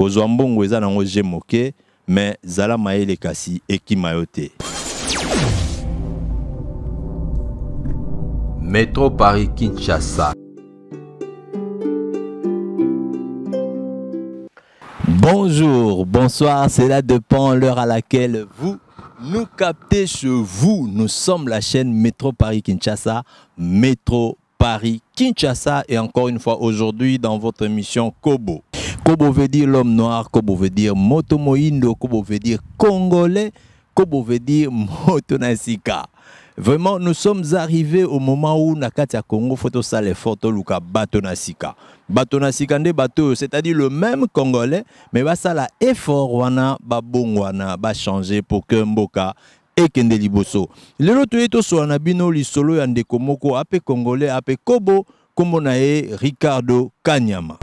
kozwa mbongo eza nango je moke me zala mayele kasi ekima metro paris kinshasa Bonjour, bonsoir, cela dépend l'heure à laquelle vous nous captez chez vous. Nous sommes la chaîne Métro Paris Kinshasa, Métro Paris Kinshasa et encore une fois aujourd'hui dans votre émission Kobo. Kobo veut dire l'homme noir, Kobo veut dire moindo, Kobo veut dire Congolais, Kobo veut dire Motonasika. Vraiment, nous sommes arrivés au moment où Nakatia Kongo Congo, photo sale photo luka Batonasika. Batonasika nde bato, c'est-à-dire le même Congolais, mais va ça la effort wana, ba bongwana wana, ba changer pour que Mboka ekende liboso. Lelo toye so na bino solo ya ndeko moko ape Congolais ape Kobo, kombo na Ricardo Kanyama.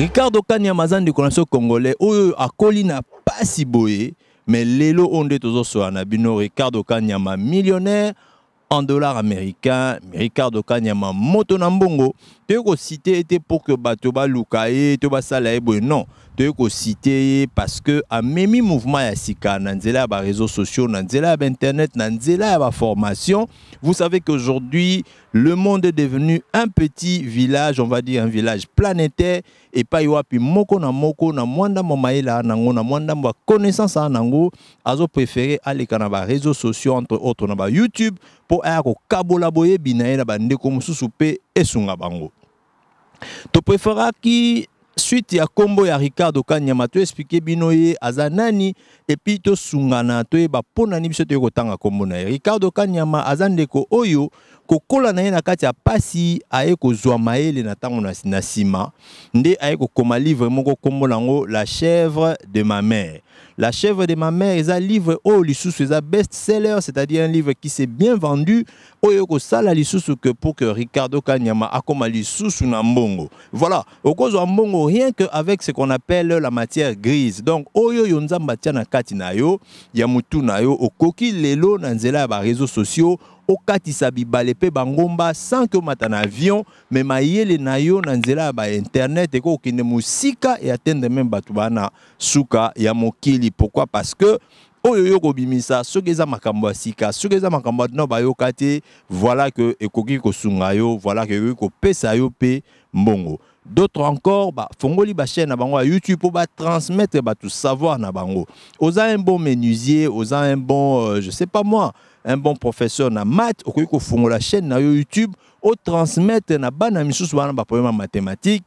ricardo kanyama aza de na congolais oyo akoli na si beau, mais l'élo oyo toujours tozosola na bino ricardo Kanyama millionnaire en dollars américains, ricardo Kanyama moto na mbongo toyei cité ete pour que bato baluka te to non toyei kosite parce que même mouvement ya sika nanzela nzela réseaux réseaux sociaux na nzela internet, bainternet na vous savez qu'aujourd'hui le monde est devenu un petit village on va dire un village planétaire Et epai Puis moko na moko na mwa ndambo mayele aa nango na mwa ndambo connaissance aa nango préféré aleka les réseaux sociaux entre autres na YouTube pour au kokabola boyebi na ye na bandeko mosusu esunga bango qui suite ya nkombo ya ricardo kanyama toexplike bino ye aza nani epuis tosungana toyeba mpo nani biso toyei kotanga nkombo na ye ricardo kanyama aza ndeko oyo kokola na ye na kati ya pasi aye kozwa mayele na ntango na nsima nde aye kokoma livre moko nkombo nango la chèvre de ma mère la chèvre de ma mère eza livre oyo lisusu eza best seller c'est-à-dire un livre qui s'est bien vendu oyo ekosala lisusu que pour que ricardo kanyama akoma lisusu na mbongo voilà okozwa mbongo rien que avec ce qu'on appelle la matière grise donc oyo yo nzambe atia na kati yo ya motu na yo okoki lelo na nzela ya réseaux sociaux okati bibale balepe bangomba sans que matan avion me mayele na yo na nzela internet, internet kine kine e atende même batubana suka ya mokili pourquoi parce que oyo yo bimisa, soki eza makambo sika soki eza makambo no ba yokate, voilà que ekoki sungayo, yo voilà que yoko pesayo yo pe mbongo d'autres encore bah, ba bachaîne na bango à youtube transmettre ba tout savoir na bango oza un bon menuisier oza un bon euh, je sais pas moi un bon professeur na maths okoki la chaîne na YouTube au transmettre na bana misusu wana ba problème mathématique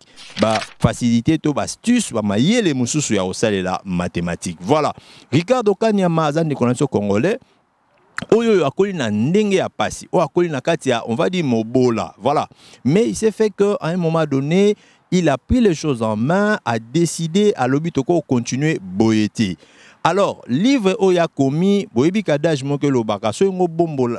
faciliter to bastuce bamayele mosusu ya la mathématique voilà Ricardo Kanyama aza ndeko na congolais oyo oyo akoli na ndenge ya pasi oyo akoli na kati ya on va dire mobola voilà mais il s'est fait que à un moment donné il a pris les choses en main a décidé alobi tokokontinue continuer te alors livre o ya boyebi kadage moko elobaka soki ngo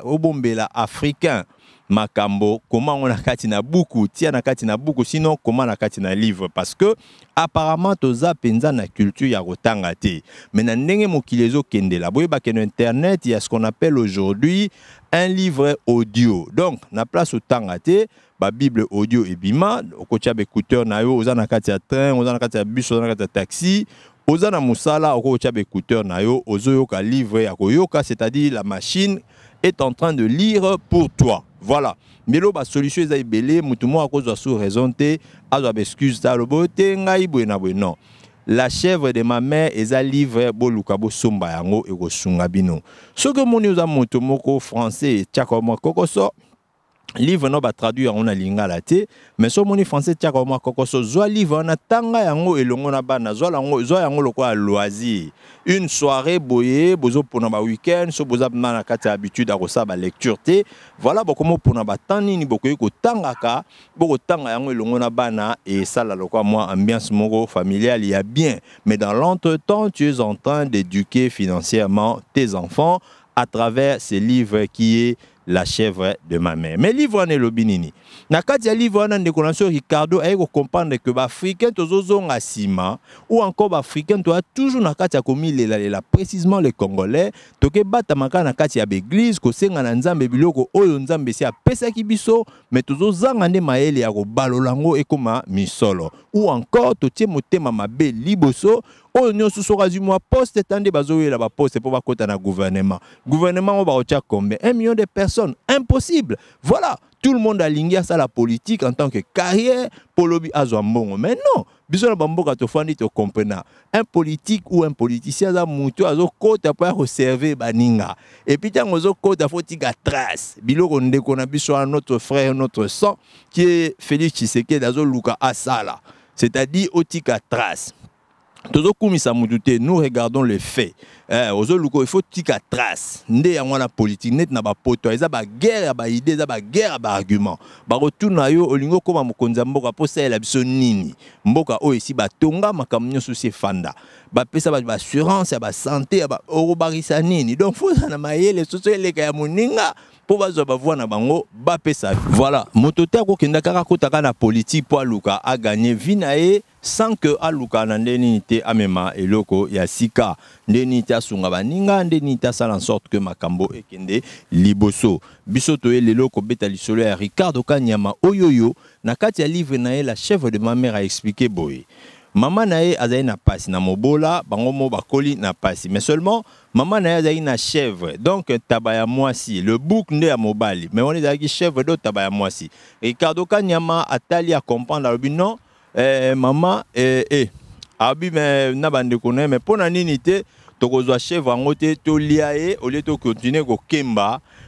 obombela africain makambo koma ngo buku tia na buku sinon koma on a na livre parce que apparemment toza mpenza na culture ya kotanga mais me na ndenge mokili ezokendela boyebaka internet ya ce qu'on appelle aujourd'hui un livre audio donc na place tangate, ba Bible audio ebima okotia baécouteur na yo ozana na kati ya train na kati ya bus taxi oza na mosala écouteur baécouteur na yo yoka livre ya koyoka c'est-à-dire la machine est en train de lire pour toi voilà mbelo basolution eza ebele mutumo moko akozwa sous raison te azwa baexcuse ta alobo te ngai na non la chèvre de ma mère à livre boluka somba yango sunga bino soki omoni oza moto moko français etyaka mwa kokoso livre no traduire yango en lingala te mais so français tiaka yo so livre wana tanga yango elongo na bana zwa loisir une soirée boye bozopona weekend so boza bah, na na kati ba lecture. ya lecture te voilà bokomopona batan nini bokoki boko tanga yango elongo na bana la moi ambiance moko y a bien mais dans l'entretemps tu es en train d'éduquer financièrement tes enfants à travers ces livres qui est la chèvre de ma mère. Mais livre wana elobi Na kati ya livre wana Ricardo aye comprendre que ba africain tozozonga sima ou encore ba africain to a toujours na kati komi la la précisément les congolais toke batamaka na kati beglise, ko senga na nzambe biloko oyo nzambe si apesaki biso mais tozozanga nde mayele ya kobalola lango ekoma misolo ou encore totie motema mabe liboso oyo nyonso soki mwa poste tande bazoyela baposte mpo kota na gouvernement gouvernement oyo bakotia combien un million de personnes impossible voilà tout le monde alingi la politique en tant que carrière mpo lobi azwa mbongo mais non biso na bamboka tofandi tocomprena un politique ou un politicien aza motu azokɔta mpo ya koserve baninga epui ntango ozokɔta fotika trace biloko ndeko na biso wana notre frère notre sang qui est félix tshisekedi azoluka Assala. c'est-à-dire otika trace tozokumisa mutu nous regardons les faits eh, ozoluka il faut tika trace nde yango wana politique neti na bapoto eza baguerre ya baide eza baguerre ya baargument baretour na yo olingi okóma mokonzi ya mboka posa salela biso nini mboka oyo esi batonga makambo fanda. osi efanda bapesa bato baassurance ya basante okobakisa nini donc fozala na mayele soso eleka ya moninga pour vous avoir na bango sa voilà moto te akokenda kaka akotaka na politique mpo aluka a gagné vinae sans que aluka na nde amema eloko ya sika nde asunga baninga nde nini en sorte que makambo ekende liboso biso et lelo betali lisolo ya ricardo kanyama oyoyo na kati ya livre nae de la chèvre de a expliqué boye mama naye ye azali na pasi na mobola bango mo bakoli na pasi mais seulement mama naye ye azali na chèvre donc tabaya mwasi le bouc ne ya mobali mais wana ezalaki chèvre do tabaya ya mwasi ricardo kanyama atali acomprendre alobi non eh, mama eh, eh. me na bande na mais pona nini te tokozwa chèvre yango au lieu de continuer ko kemba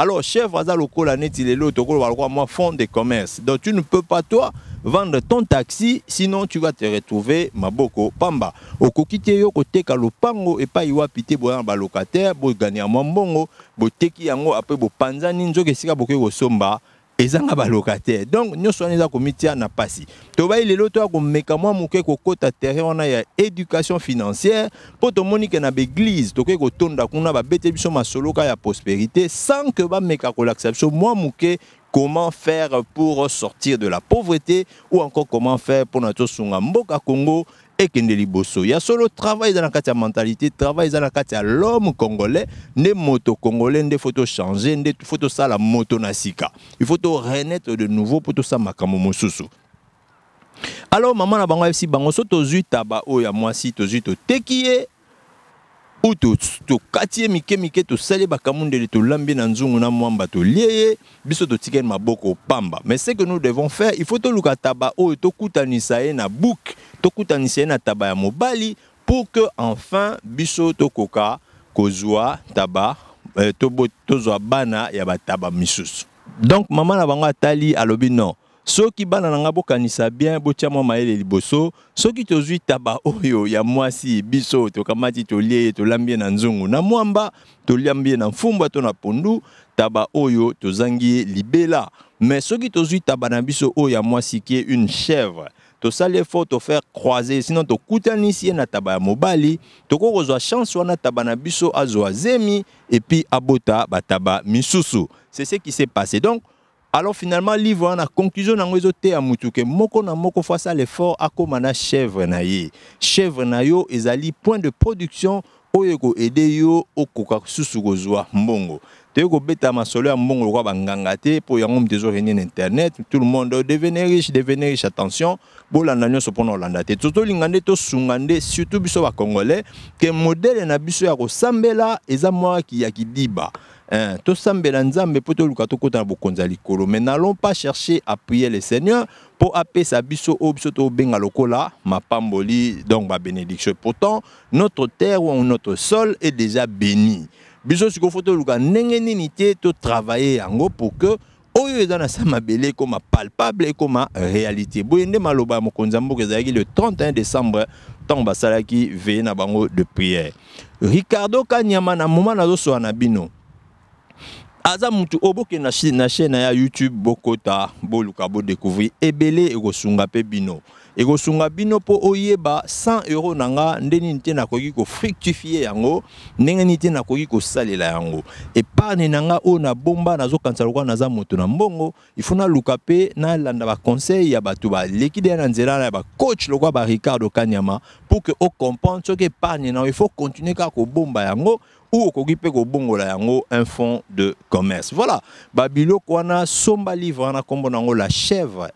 Alors, chef Azaloko, moi, fonds de commerce. Donc, tu ne peux pas, toi, vendre ton taxi, sinon tu vas te retrouver maboko pamba. Okokite yo koteka lopango et pas iwa pité boyan ba locataire, bo gagner mbongo, bo teki yango après bo panzani nzoke sika boko somba ezanga locataire. donc nyonso wana eza komitia na mpasi tobai lelo toya komeka mwa moke terre. On a ya éducation financière mpo tomoni ke na baeglize tokoki kotonda kuna babete biso masoloka ya prospérité sans que bameka kolakisa biso Moi moke comment faire pour sortir de la pauvreté ou encore comment faire pour notre Sunga Mboka Congo il y a solo travail dans la carte mentalité travail dans la carte l'homme congolais nde moto congolais photos faut des photos ça la moto nasika il faut renaître de nouveau tout ça ça alors maman na bango bango so tozwi taba je ya si tozwi utu tokatie mike mike tosali bakamundele tolambi na nzungu na mwamba to lieye biso totikeli maboko pamba mais ce que nous devons faire il faut luka taba to tokutanisa ye na to tokutanisa ye na taba ya mobali pour que enfin biso koka kozwa taba euh, zwa bana ya taba misusu donc mama na bango atali alobi non soki bana na bokanisa bien botia mwa mayele liboso soki tozwi taba oyo ya mwasi biso tokamati tolie to tolambi na nzungu na mwamba toliambie na mfumbwa to na pondu taba oyo tozangi ye libela mais soki tozwi taba na biso oyo ya mwasi ki ye une chèvre tosali effort faire croiser sinon to ye na taba mobali toko kozwa chance wana taba na biso azwa zemi puis abota bataba misusu c'est ce qui s'est passé donc alors finalement livre na conclusion nango ezoteya mutu ke moko na moko fo à effort akóma na chèvre naïe chèvre na ezali point de production oyo ekoede yo okoka susu kozwa mbongo toyei kobeta masolo ya mbongo lokwa bangangate, pour mpo yango moto internet tout le monde devenez riche devenez riche attention bolanda nyonso mpona kolanda te to tolinga nde tosunga nde surtout biso congolais, que modele na biso ya kosambela eza ki ya kidiba Hein, Tous Mais n'allons pas chercher à prier le Seigneur pour appeler sa biso au to benga lokola mapamboli donc ma bénédiction. Pourtant notre terre ou notre sol est déjà béni. Biso tout le luka ndenge ni to travailler yango pour que ça ma na comme palpable comme réalité boye nde maloba ya mokonzi ya mboka le 31 décembre ntango salaki veye na bango de prière ricardo kanyama na moma nazosola na bino aza mutu obokende na chaîne ya youtube bokota boluka bodécouvrir ebele ekosunga mpe bino ekosunga bino mpo oyeba 100 euro na nga nde nini te nakoki kofructifie yango ndenge nini te nakoki kosalela yango epargne na nga oyo nabomba nazokanisa lokola naza moto na mbongo ifo naluka mpe nalanda baconseil ya bato baleki deya na nzela ya bacoach lokola baricardo kanyama pour ke okomprendre soki epargne na yo ifo continue kaka kobomba yango ou yango un fonds de commerce voilà babiloko na somba livre na on na la chèvre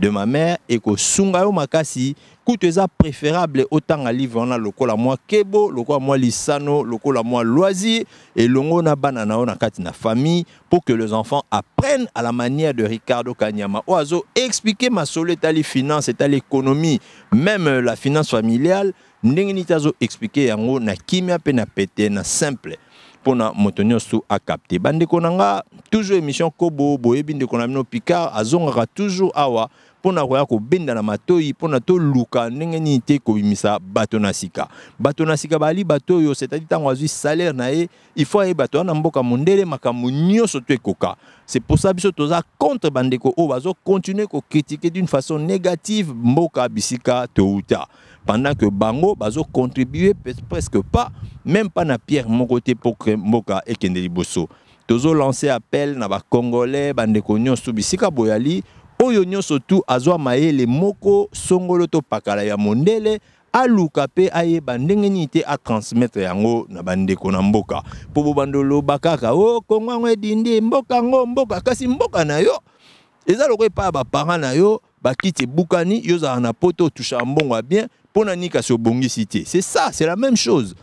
de ma mère et que sunga yo makasi kuteza préférable autant à livre na lokola moi kebo lokola moi lisano lokola moi loisir et longo na banana na kati na famille pour que les enfants apprennent à la manière de Ricardo Kanyama oazo expliquer ma solo et les finances et l'économie même la finance familiale ndenge nitazo expliquer yango na kimia pe na pété na simple pour moto su à capter. bande konanga toujours émission kobo boye bin na konamino picard azonga toujours awa mpona ko benda na matoi mpona luka ndenge nini te kobimisa bato na sika bato na sika bali bato à dire tango salaire na il faut ayeba bato na mboka mondele makamu nyoso to ekoka c'est pour ça biso toza contre bandeko continuer ko critiquer d'une façon négative mboka bisika touta pendant que bango contribuer presque pas même pas na pierre moko pour mpo mboka ekende liboso lancer appel na ba congolais bandeko nyonso bisika boyali oyo nyonso tu azwa mayele moko songolo to pakala ya mondele aluka pe ayeba ndenge nini te atransmettre yango na bandeko na mboka mpo bobandoloba kaka o oh, kongo edindi mboka yango mboka kasi mboka na yo eza lokola epai ya na yo bakiti ebukani bukani na poto te bien mpo na nini kasi c'est ça c'est la même chose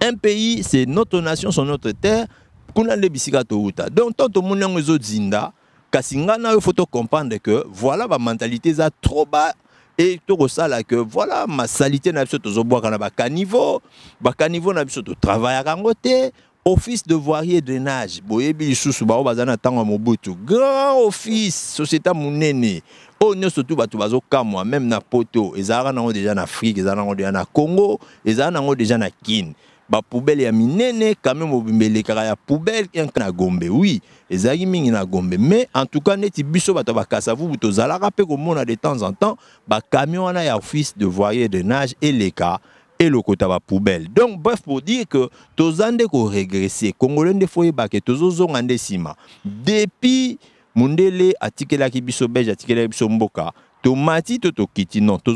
un pays c'est notre nation c'est notre terre kuna nde bisika touta donc ntanto omoni yango ezozinda kasi nga na faut comprendre que voilà ma mentalité za trop bas et tout ça là que voilà ma salité na biso tozobwaka na bakanivo bakanivo na biso totravaillaka à te office de voirie et drainage boye lisusu bao baza na ntango ya mobutu grand office société monene oyo nyonso tu comme moi même na poto ezalaka nango déjà na afrique ezalaka nango déjà na congo ezalaka nango déjà na kine poubelle ya minene quand même ya gombe oui na gombe mais en tout cas neti biso bato vous ko mona de temps en temps camion est ya office de voyer de nage ba poubelle donc bref pour dire que si ko regresser congolais ba ke depuis mundele ki biso belge atikela biso mboka tomati to non to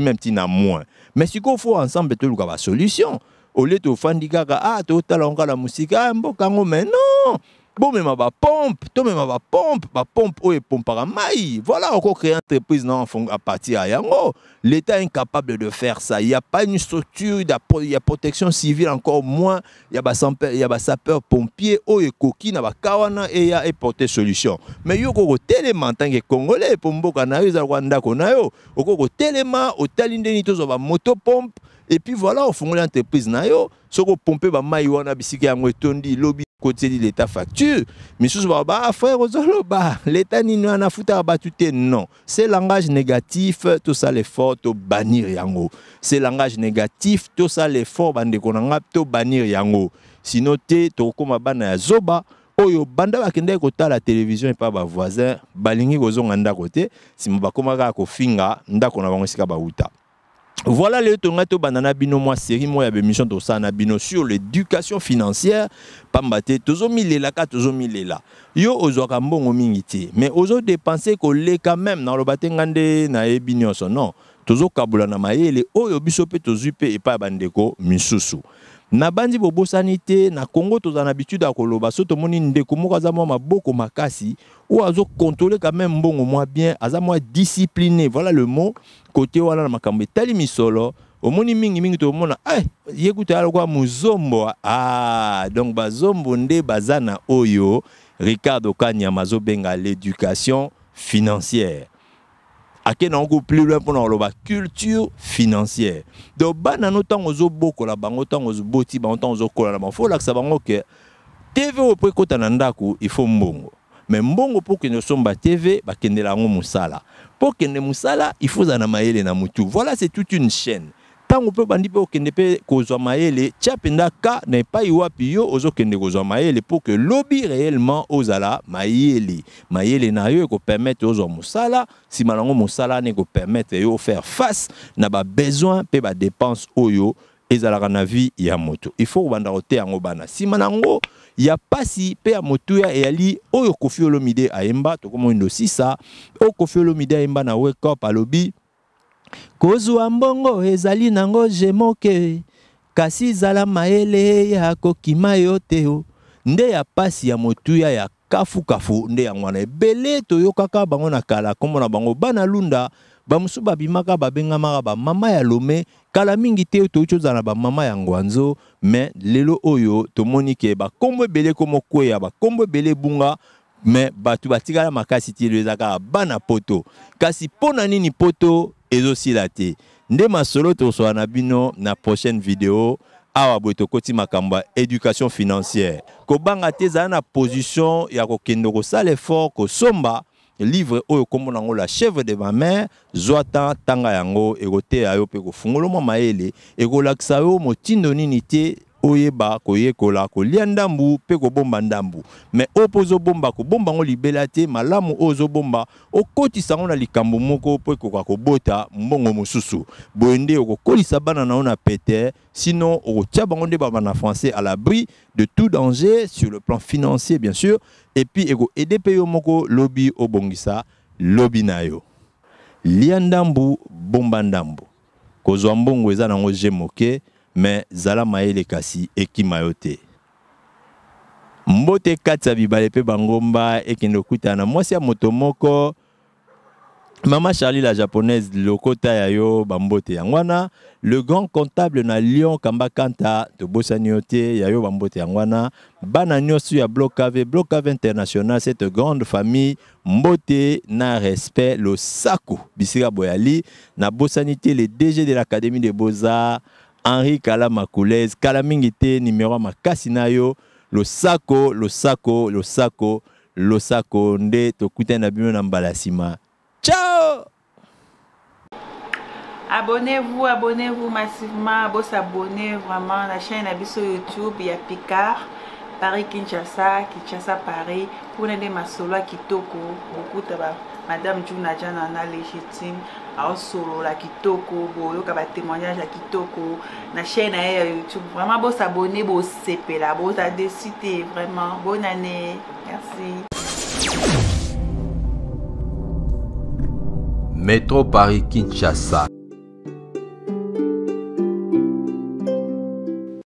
même tina moins mais qu'on fo ensemble toluka solution au lieu des kaka ah a onga la musique, ah mboka bon mais non bomema ma pompe bapompe et pompe par mai voilà une entreprise à partir de yango l'état incapable de faire ça il y a pas une structure il y a protection civile encore moins il y a peur pompier a ekoki na il y a porté solution mais yo tant que congolais pour mboka na yo a ndako na yo pompe et puis voilà au fond l'entreprise na yo soki pompe bamai wana bisika yango lobby lobi de l'état facture misusu baa bafrère ozoloba leta nini a foutu à ah, bah, te non c'est langage négatif tout ça l'effort, tout bannir yango c'est langage négatif tout ça l'effort, bande konanga, nga bannir yango sino comme tokokóma bana ya zoba oyo banda télévision kotala televizio ba voisin balingi côté si te nsima ko finga nda ko na bango ba uta voilà le tongato banana bino moi série moi to sana bino sur l'éducation financière pambate tozo milela ka tozo milela yo ozoka mbongo mingi mais ozo dépenser ko le quand même na lobate ngande na so non tozo kabula na mayele oyo biso pe tozu pe bandeko misusu Na nabandi bobosani te na congo tozala na habitude ya koloba so moni ndeko moko aza mwa maboko makasi oyo azokontrole quand même mbongo mwa bien aza mwa discipliné voilà le mot kote wana na makambo etali misolo mingi mingimingi tomona ai eh, ye kuta alokwa muzombo ah donc bazombo nde bazana na oyo ricardo kanyama azobenga l'éducation financière ake na yango plus loin mpona koloba culture financière donc bana no ntango ozobokola bango ntango ozoboti bango ntango ozokola na bango fo olakisa bango ke tv oyo mpo ekɔta na il faut mbongo Mais mbongo mpo okende osomba tv bakendela Pour mosala mpo okende il faut ozala na mayele na mutu. voilà c'est toute une chaîne peut mpe obandi mpe okende mpe kozwa mayele tia mpenza ka na epai wapi yo ozokende kozwa mayele mpo ke lobi réellement ozala mayele mayele na yo ekopermetre ozwa mosala nsima nango mosala wana ekopermetre yo ofaire face na babesoin mpe badépense oyo ezalaka na vie ya moto il faut kobanda kote yango bana nsima nango ya pasi mpe ya motuya eyali oyo kofi olomide ayemba aussi ça 6 oyo kofi olomide ayemba na wakeup alobi kozwa mbongo ezali nango je moke kasi zala mayele ya kokima yo te o nde ya pasi ya motuya ya kafukafu nde yango wana ebele toyokaka bango na kala nkombo na bango bana lunda bamosusu babimaka babengamaka bamama ya lome kala mingi te toyi tozala na bamama ya ngwanzo me lelo oyo tomoni ke bakombo ebele komokweya bakombo ebele ebunga me bato batikala makasi ti elo eza kaka bana poto kasi mpo na nini poto ezosila te nde masolo tozwala na bino na prochaine vidéo. awa boye koti makambo ya éducation financière kobanga te ezala na position ya kokende kosala effort kosomba livre oyo komo yango la chèvre de ma mère zwa tan tanga yango ekoteya e yo mpe kofungola mwa mayele ekolakisa yo motindo nini te oyeba koyekola kolia ndambu peko kobomba ndambu me Bomba mpo ozobomba kobomba yango libela te malamu oyo ozobomba okotisa na likambo moko mpo ekoka bota, mbongo mosusu boye nde okokolisa bana na yo na pete sinon okotia bango nde babana français à l'abri de tout danger sur le plan financier bien sûr et puis ego mpe yo moko lobi obongisa lobi na yo lia ndambu bomba ndambu kozwa mbongo eza nango je moke mais zala Maele kasi et Kimayote. mbote Katsabibalepe bangomba et na mwasi Motomoko. mama charlie la japonaise lokota ya yo bambote yango le grand comptable na lyon kamba kanta tobosani ya yo bambote yango wana bana ya blokave blokave international cette grande famille mbote na respect losako bisika boyali na te le dg de l'académie des beaux arts Henri Kala Makoulez Kala yo le numéro le sako Le Sako, le Sako, losako Sako, tokutani na bino na ciao Abonnez-vous, abonnez-vous massivement, vous vraiment la chaîne sur YouTube, il y a Picard, Paris Kinshasa, Kinshasa Paris, pour aider ma solo qui Kitoko, beaucoup de Madame Juna Janana légitime aosolo la kitoko ba témoignage la kitoko na chaîne na vraiment beau, s'abonner, beau bosabone la beau ta te vraiment bonne année merci métro paris kinshasa